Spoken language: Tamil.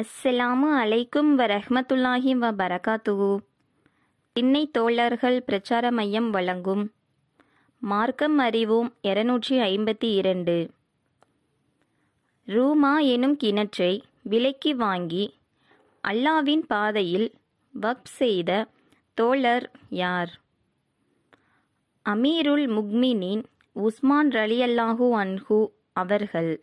அஸ்ஸலாமு அலைக்கும் வ ரஹ்மத்துல்லாஹி வ பரகாத்துகு திண்ணை தோழர்கள் பிரச்சார மையம் வழங்கும் மார்க்கம் அறிவோம் இருநூற்றி ஐம்பத்தி இரண்டு ரூமா எனும் கிணற்றை விலைக்கு வாங்கி அல்லாவின் பாதையில் வக் செய்த தோழர் யார் அமீருல் முக்மினின் உஸ்மான் ரலியல்லாஹு அன்ஹு அவர்கள்